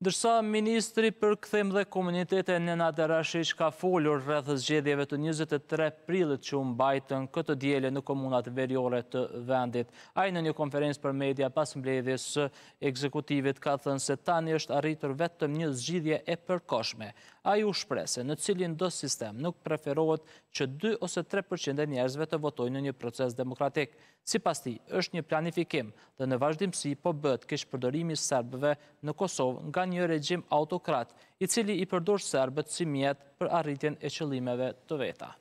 Dërsa, Ministri për këthem dhe komunitete në Naderashish ka folur rrëthës gjedjeve të 23 prilët që unë bajtën këtë djele në komunat verjore të vendit. Ajë në një konferencë për media pas mbledhjes ekzekutivit ka thënë se tani është arritur vetëm një zgjidhje e përkoshme. Ajë u shprese në cilin do sistem nuk preferohet që 2 ose 3% e njerëzve të votojnë në një proces demokratik. Si pas ti, është një planifikim dhe në vazhdimësi po bëtë kishë përdorimi sërbëve në Kosovë nga një regjim autokrat, i cili i përdorë serbet si mjet për arritjen e qëlimeve të veta.